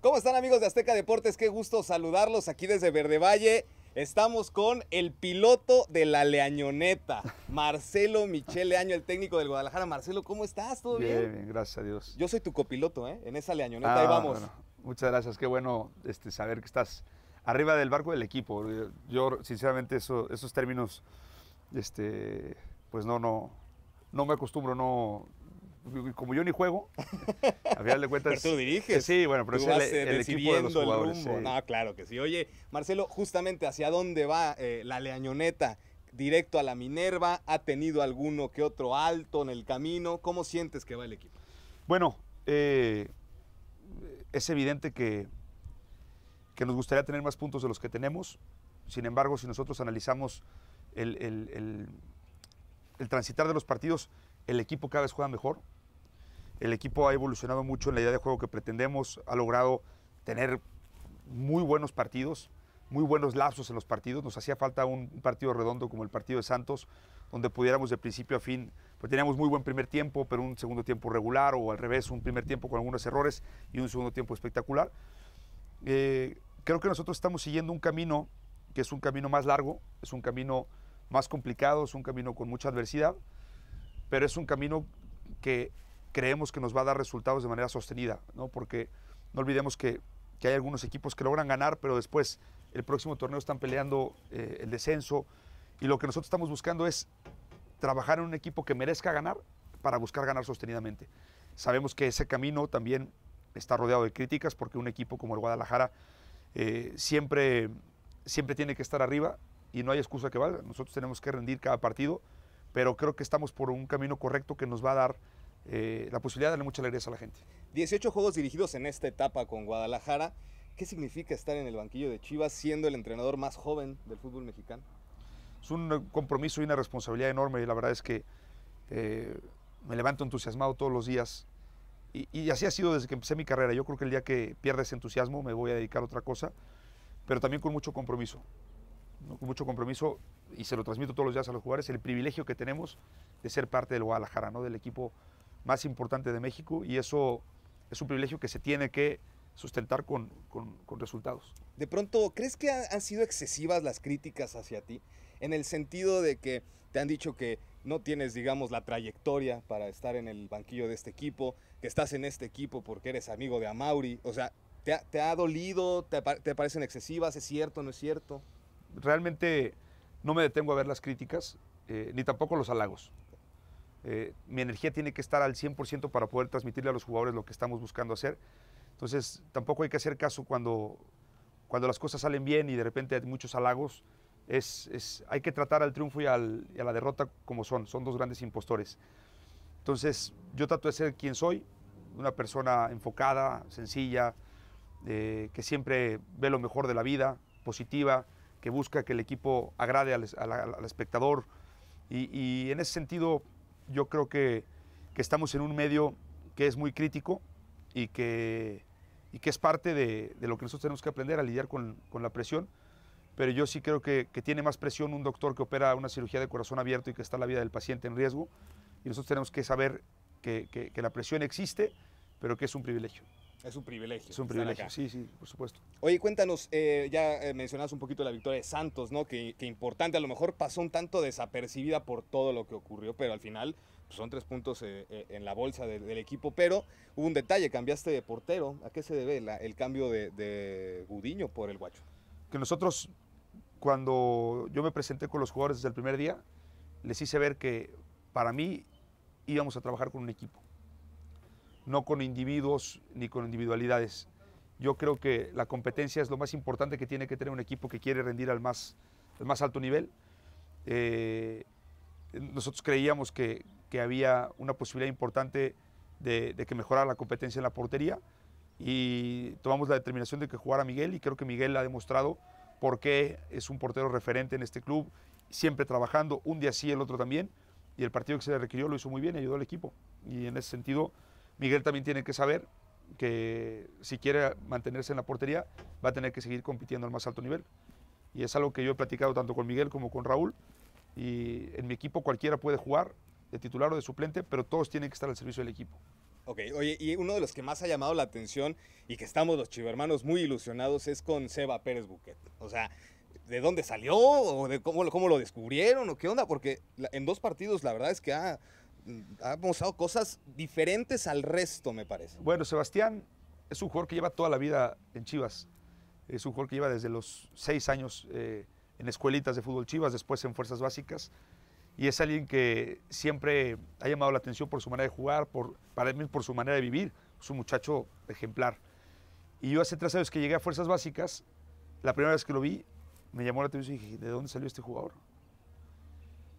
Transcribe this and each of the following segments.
¿Cómo están amigos de Azteca Deportes? Qué gusto saludarlos aquí desde Verde Valle. Estamos con el piloto de la Leañoneta, Marcelo Michel Leaño, el técnico del Guadalajara. Marcelo, ¿cómo estás? ¿Todo bien? Bien, gracias a Dios. Yo soy tu copiloto, ¿eh? En esa Leañoneta, ahí ah, vamos. muchas gracias, qué bueno este, saber que estás arriba del barco del equipo. Yo, sinceramente, esos términos, este, pues no, no, no me acostumbro, no, como yo ni juego, a final de cuentas. Pero tú diriges. Sí, bueno, pero es e- eh, el, equipo de los jugadores. No, claro que sí. Oye, Marcelo, justamente hacia dónde va eh, la leañoneta directo a la Minerva, ha tenido alguno que otro alto en el camino. ¿Cómo sientes que va el equipo? Bueno, eh, es evidente que, que, nos gustaría tener más puntos de los que tenemos. Sin embargo, si nosotros analizamos el transitar de los partidos, el equipo cada vez juega mejor. El equipo ha evolucionado mucho en la idea de juego que pretendemos, ha logrado tener muy buenos partidos, muy buenos lapsos en los partidos. Nos hacía falta un, partido redondo como el partido de Santos, donde pudiéramos de principio a fin, pues teníamos muy buen primer tiempo, pero un segundo tiempo regular o al revés, un primer tiempo con algunos errores y un segundo tiempo espectacular. Eh, creo que nosotros estamos siguiendo un camino que es un camino más largo, es un camino más complicado, es un camino con mucha adversidad, pero es un camino que creemos que nos va a dar resultados de manera sostenida, ¿no? porque no olvidemos que, hay algunos equipos que logran ganar, pero después el próximo torneo están peleando eh, el descenso y lo que nosotros estamos buscando es trabajar en un equipo que merezca ganar para buscar ganar sostenidamente. Sabemos que ese camino también está rodeado de críticas porque un equipo como el Guadalajara eh, siempre, siempre tiene que estar arriba y no hay excusa que valga. Nosotros tenemos que rendir cada partido pero creo que estamos por un camino correcto que nos va a dar eh, la posibilidad de darle mucha alegría a la gente. 18 juegos dirigidos en esta etapa con Guadalajara. ¿Qué significa estar en el banquillo de Chivas siendo el entrenador más joven del fútbol mexicano? Es un eh, compromiso y una responsabilidad enorme y la verdad es que eh, me levanto entusiasmado todos los días y, y, así ha sido desde que empecé mi carrera. Yo creo que el día que pierda ese entusiasmo me voy a dedicar a otra cosa, pero también con mucho compromiso mucho compromiso, y se lo transmito todos los días a los jugadores, el privilegio que tenemos de ser parte del Guadalajara, ¿no? del equipo más importante de México, y eso es un privilegio que se tiene que sustentar con, resultados. De pronto, ¿crees que han sido excesivas las críticas hacia ti? En el sentido de que te han dicho que no tienes, digamos, la trayectoria para estar en el banquillo de este equipo, que estás en este equipo porque eres amigo de Amauri. O sea, ¿te ha, te dolido? ¿Te, ¿Te parecen excesivas? ¿Es cierto? ¿No es cierto? realmente no me detengo a ver las críticas, eh, ni tampoco los halagos. Eh, mi energía tiene que estar al 100% para poder transmitirle a los jugadores lo que estamos buscando hacer. Entonces, tampoco hay que hacer caso cuando, cuando las cosas salen bien y de repente hay muchos halagos. Es, es hay que tratar al triunfo y, al, a la derrota como son. Son dos grandes impostores. Entonces, yo trato de ser quien soy, una persona enfocada, sencilla, eh, que siempre ve lo mejor de la vida, positiva, que busca que el equipo agrade al, espectador. Y, en ese sentido, yo creo que, estamos en un medio que es muy crítico y que, es parte de, lo que nosotros tenemos que aprender a lidiar con, la presión. Pero yo sí creo que, tiene más presión un doctor que opera una cirugía de corazón abierto y que está la vida del paciente en riesgo. Y nosotros tenemos que saber que la presión existe, pero que es un privilegio. Es un privilegio. Es un privilegio, sí, sí, por supuesto. Oye, cuéntanos, eh, ya eh, mencionabas un poquito la victoria de Santos, ¿no? Que, importante, a lo mejor pasó un tanto desapercibida por todo lo que ocurrió, pero al final pues, son tres puntos eh, en la bolsa del, equipo. Pero hubo un detalle, cambiaste de portero. ¿A qué se debe el cambio de, de Gudiño por el Guacho? Que nosotros, cuando yo me presenté con los jugadores desde el primer día, les hice ver que para mí íbamos a trabajar con un equipo no con individuos ni con individualidades. Yo creo que la competencia es lo más importante que tiene que tener un equipo que quiere rendir al más, al más alto nivel. Eh, nosotros creíamos que, había una posibilidad importante de, que mejorara la competencia en la portería y tomamos la determinación de que jugara Miguel y creo que Miguel ha demostrado por qué es un portero referente en este club, siempre trabajando, un día sí, el otro también, y el partido que se le requirió lo hizo muy bien, ayudó al equipo y en ese sentido Miguel también tiene que saber que si quiere mantenerse en la portería va a tener que seguir compitiendo al más alto nivel. Y es algo que yo he platicado tanto con Miguel como con Raúl. Y en mi equipo cualquiera puede jugar de titular o de suplente, pero todos tienen que estar al servicio del equipo. Ok, oye, y uno de los que más ha llamado la atención y que estamos los chivermanos muy ilusionados es con Seba Pérez Buquet. O sea, ¿de dónde salió? ¿O cómo, cómo lo descubrieron? ¿O qué onda? Porque en dos partidos la verdad es que ha ha mostrado cosas diferentes al resto, me parece. Bueno, Sebastián es un jugador que lleva toda la vida en Chivas. Es un jugador que lleva desde los seis años eh, en escuelitas de fútbol Chivas, después en fuerzas básicas. Y es alguien que siempre ha llamado la atención por su manera de jugar, por, para mí por su manera de vivir. Es un muchacho ejemplar. Y yo hace tres años que llegué a fuerzas básicas, la primera vez que lo vi, me llamó la atención y dije, ¿de dónde salió este jugador?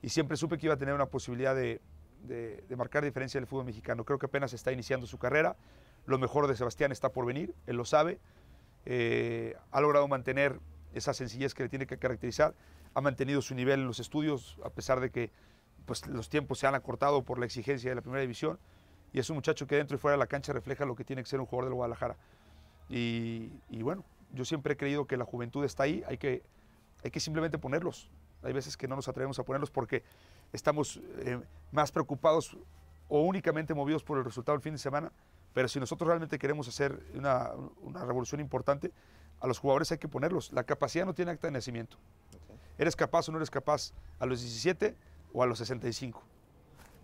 Y siempre supe que iba a tener una posibilidad de, de, marcar diferencia en el fútbol mexicano. Creo que apenas está iniciando su carrera. Lo mejor de Sebastián está por venir, él lo sabe. Eh, ha logrado mantener esa sencillez que le tiene que caracterizar. Ha mantenido su nivel en los estudios, a pesar de que pues, los tiempos se han acortado por la exigencia de la primera división. Y es un muchacho que dentro y fuera de la cancha refleja lo que tiene que ser un jugador de Guadalajara. Y, bueno, yo siempre he creído que la juventud está ahí, hay que, hay que simplemente ponerlos. Hay veces que no nos atrevemos a ponerlos porque estamos eh, más preocupados o únicamente movidos por el resultado del fin de semana, pero si nosotros realmente queremos hacer una, una revolución importante, a los jugadores hay que ponerlos. La capacidad no tiene acta de nacimiento. Eres capaz o no eres capaz a los 17 o a los 65.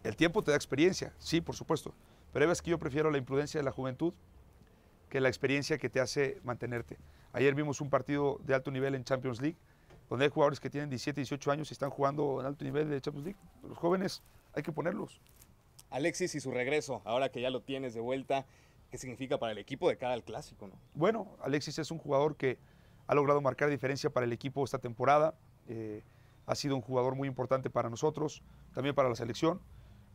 El tiempo te da experiencia, sí, por supuesto, pero es que yo prefiero la imprudencia de la juventud que la experiencia que te hace mantenerte. Ayer vimos un partido de alto nivel en Champions League donde hay jugadores que tienen 17, 18 años y están jugando en alto nivel de Champions League. Los jóvenes hay que ponerlos. Alexis y su regreso, ahora que ya lo tienes de vuelta, ¿qué significa para el equipo de cara al clásico? Bueno, Alexis es un jugador que ha logrado marcar diferencia para el equipo esta temporada. Eh, ha sido un jugador muy importante para nosotros, también para la selección.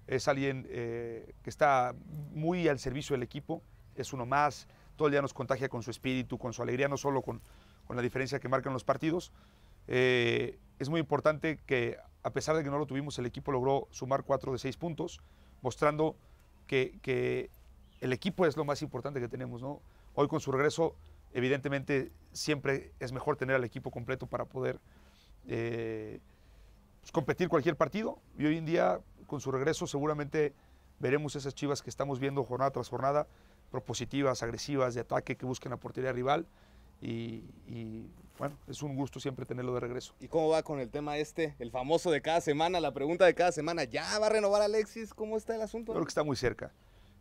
Es alguien eh, que está muy al servicio del equipo, es uno más, todo el día nos contagia con su espíritu, con su alegría, no solo con, con la diferencia que marcan los partidos, eh, es muy importante que, a pesar de que no lo tuvimos, el equipo logró sumar cuatro de seis puntos, mostrando que, el equipo es lo más importante que tenemos. Hoy con su regreso, evidentemente, siempre es mejor tener al equipo completo para poder eh, pues, competir cualquier partido. Y hoy en día, con su regreso, seguramente veremos esas chivas que estamos viendo jornada tras jornada, propositivas, agresivas, de ataque, que busquen la portería rival y, bueno, es un gusto siempre tenerlo de regreso. ¿Y cómo va con el tema este, el famoso de cada semana, la pregunta de cada semana? ¿Ya va a renovar Alexis? ¿Cómo está el asunto? creo que está muy cerca.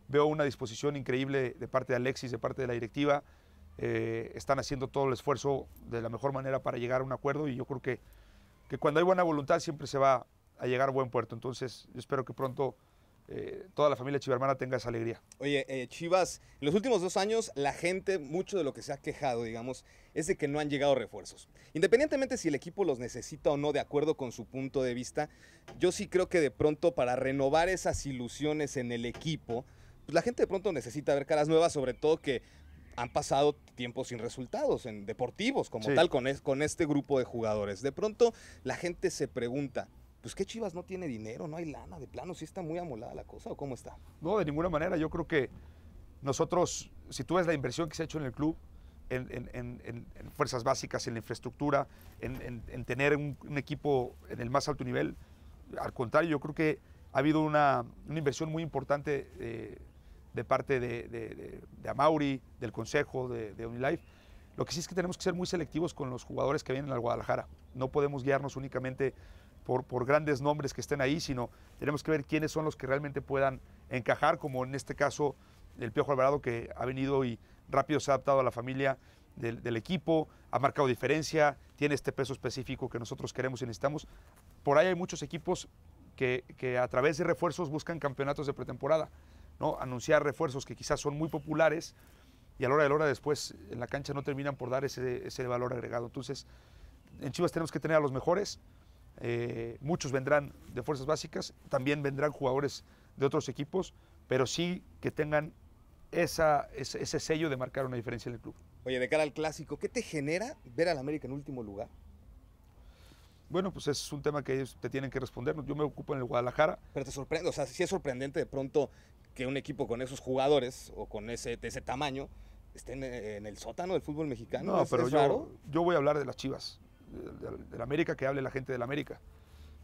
Veo una disposición increíble de parte de Alexis, de parte de la directiva. Eh, están haciendo todo el esfuerzo de la mejor manera para llegar a un acuerdo y yo creo que, que cuando hay buena voluntad siempre se va a llegar a buen puerto. Entonces, yo espero que pronto eh, toda la familia Chivarmana tenga esa alegría. Oye, eh, Chivas, en los últimos dos años la gente, mucho de lo que se ha quejado, digamos, es de que no han llegado refuerzos. Independientemente si el equipo los necesita o no, de acuerdo con su punto de vista, yo sí creo que de pronto para renovar esas ilusiones en el equipo, pues, la gente de pronto necesita ver caras nuevas, sobre todo que han pasado tiempos sin resultados en deportivos como tal con este grupo de jugadores. De pronto la gente se pregunta, pues qué Chivas no tiene dinero, no hay lana, de plano, ¿Sí está muy amolada la cosa o cómo está. No, de ninguna manera, yo creo que nosotros, si tú ves la inversión que se ha hecho en el club, en, fuerzas básicas, en la infraestructura, en, tener un, equipo en el más alto nivel, al contrario, yo creo que ha habido una, inversión muy importante eh, de parte de, Amaury, Amauri, del Consejo, de, de Unilife. Lo que sí es que tenemos que ser muy selectivos con los jugadores que vienen al Guadalajara. No podemos guiarnos únicamente por, grandes nombres que estén ahí, sino tenemos que ver quiénes son los que realmente puedan encajar, como en este caso el Piojo Alvarado, que ha venido y rápido se ha adaptado a la familia del, equipo, ha marcado diferencia, tiene este peso específico que nosotros queremos y necesitamos. Por ahí hay muchos equipos que, a través de refuerzos buscan campeonatos de pretemporada, ¿no? Anunciar refuerzos que quizás son muy populares y a la hora de la hora después en la cancha no terminan por dar ese, ese valor agregado. Entonces, en Chivas tenemos que tener a los mejores, eh, muchos vendrán de fuerzas básicas, también vendrán jugadores de otros equipos, pero sí que tengan esa, ese, sello de marcar una diferencia en el club. Oye, de cara al clásico, ¿qué te genera ver al América en último lugar? Bueno, pues es un tema que ellos te tienen que responder. Yo me ocupo en el Guadalajara. Pero te sorprende, o sea, si es sorprendente de pronto que un equipo con esos jugadores o con ese, ese tamaño esté eh, en, el sótano del fútbol mexicano. No, pero yo voy a hablar de las chivas de, la América, que hable la gente de la América.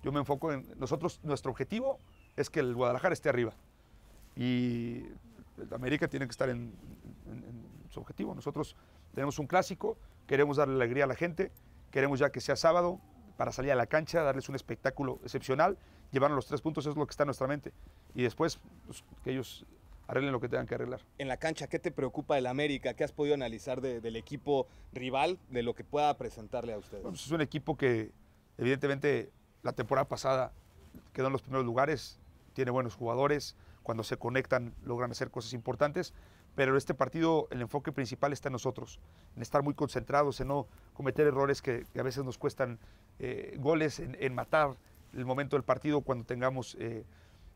Yo me enfoco en nosotros, nuestro objetivo es que el Guadalajara esté arriba. Y la América tiene que estar en, su objetivo. Nosotros tenemos un clásico, queremos darle alegría a la gente, queremos ya que sea sábado para salir a la cancha, darles un espectáculo excepcional, llevarnos los tres puntos, es lo que está en nuestra mente. Y después pues, que ellos arreglen lo que tengan que arreglar. En la cancha, ¿qué te preocupa del América? ¿Qué has podido analizar del equipo rival, de lo que pueda presentarle a ustedes? Pues, es un equipo que, evidentemente, la temporada pasada quedó en los primeros lugares, tiene buenos jugadores, cuando se conectan logran hacer cosas importantes, pero este partido el enfoque principal está en nosotros, en estar muy concentrados, en no cometer errores que, a veces nos cuestan eh, goles, en, matar el momento del partido cuando tengamos eh,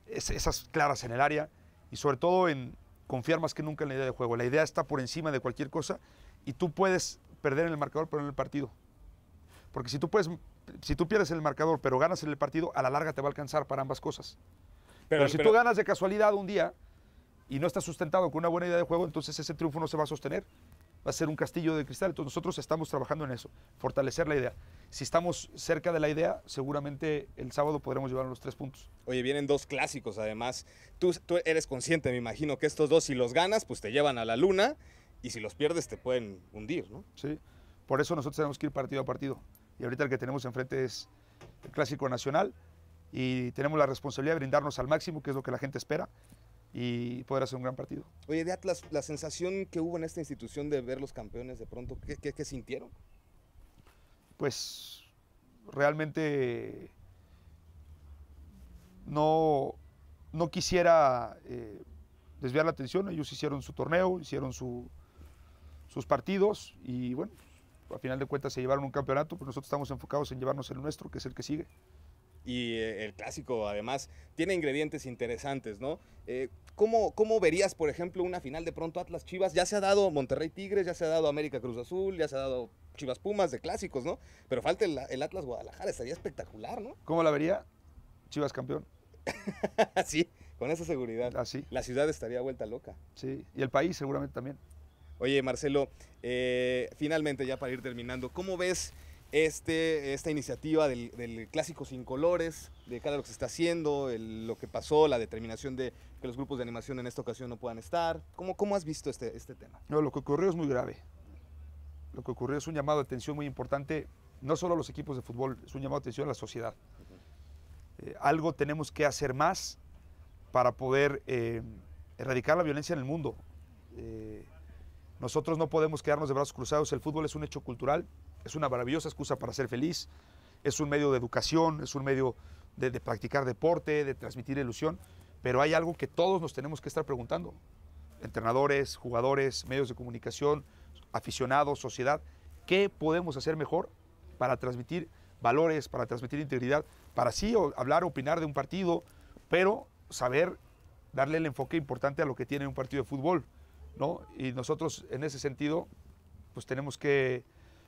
esas claras en el área y sobre todo en confiar más que nunca en la idea de juego. La idea está por encima de cualquier cosa y tú puedes perder en el marcador, pero en el partido. Porque si tú, puedes, si tú pierdes en el marcador, pero ganas en el partido, a la larga te va a alcanzar para ambas cosas. Pero, si tú ganas de casualidad un día y no estás sustentado con una buena idea de juego, entonces ese triunfo no se va a sostener va a ser un castillo de cristal. Entonces nosotros estamos trabajando en eso, fortalecer la idea. Si estamos cerca de la idea, seguramente el sábado podremos llevar los tres puntos. Oye, vienen dos clásicos además. Tú, tú eres consciente, me imagino, que estos dos si los ganas, pues te llevan a la luna y si los pierdes te pueden hundir, ¿no? Sí, por eso nosotros tenemos que ir partido a partido. Y ahorita el que tenemos enfrente es el Clásico Nacional y tenemos la responsabilidad de brindarnos al máximo, que es lo que la gente espera, y poder hacer un gran partido. Oye, de Atlas, la sensación que hubo en esta institución de ver los campeones de pronto, ¿qué, sintieron? Pues realmente no, no quisiera eh, desviar la atención. Ellos hicieron su torneo, hicieron sus partidos y bueno, a final de cuentas se llevaron un campeonato, pero nosotros estamos enfocados en llevarnos el nuestro, que es el que sigue y eh, el clásico además tiene ingredientes interesantes, ¿no? Eh, ¿cómo, verías, por ejemplo, una final de pronto Atlas Chivas? Ya se ha dado Monterrey Tigres, ya se ha dado América Cruz Azul, ya se ha dado Chivas Pumas de clásicos, ¿no? Pero falta el, Atlas Guadalajara, estaría espectacular, ¿no? ¿Cómo la vería? Chivas campeón. sí, con esa seguridad. Así. Ah, la ciudad estaría vuelta loca. Sí, y el país seguramente también. Oye, Marcelo, eh, finalmente ya para ir terminando, ¿cómo ves este, esta iniciativa del, clásico sin colores, de cada lo que se está haciendo, lo que pasó, la determinación de que los grupos de animación en esta ocasión no puedan estar. ¿Cómo, cómo has visto este, este tema? No, lo que ocurrió es muy grave. Lo que ocurrió es un llamado de atención muy importante, no solo a los equipos de fútbol, es un llamado de atención a la sociedad. Eh, algo tenemos que hacer más para poder eh, erradicar la violencia en el mundo. Eh, nosotros no podemos quedarnos de brazos cruzados, el fútbol es un hecho cultural, es una maravillosa excusa para ser feliz, es un medio de educación, es un medio de, practicar deporte, de transmitir ilusión, pero hay algo que todos nos tenemos que estar preguntando, entrenadores, jugadores, medios de comunicación, aficionados, sociedad, ¿qué podemos hacer mejor para transmitir valores, para transmitir integridad, para sí hablar, opinar de un partido, pero saber darle el enfoque importante a lo que tiene un partido de fútbol, ¿no? Y nosotros en ese sentido, pues tenemos que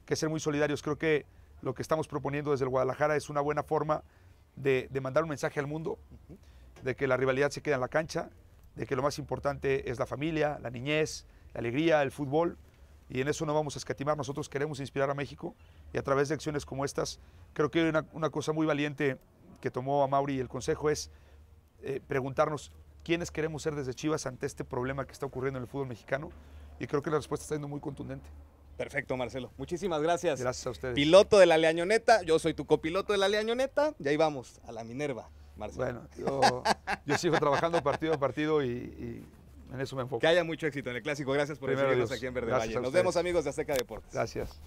que ser muy solidarios. Creo que lo que estamos proponiendo desde el Guadalajara es una buena forma de, mandar un mensaje al mundo, de que la rivalidad se queda en la cancha, de que lo más importante es la familia, la niñez, la alegría, el fútbol, y en eso no vamos a escatimar. Nosotros queremos inspirar a México y a través de acciones como estas, creo que una, una cosa muy valiente que tomó a Mauri y el consejo es eh, preguntarnos quiénes queremos ser desde Chivas ante este problema que está ocurriendo en el fútbol mexicano, y creo que la respuesta está siendo muy contundente. Perfecto, Marcelo. Muchísimas gracias. Gracias a ustedes. Piloto de la Leañoneta, yo soy tu copiloto de la Leañoneta, y ahí vamos, a la Minerva, Marcelo. Bueno, yo, sigo trabajando partido a partido y, en eso me enfoco. Que haya mucho éxito en el clásico. Gracias por recibirnos aquí en Verde Valle. Nos vemos, amigos de Azteca Deportes. Gracias.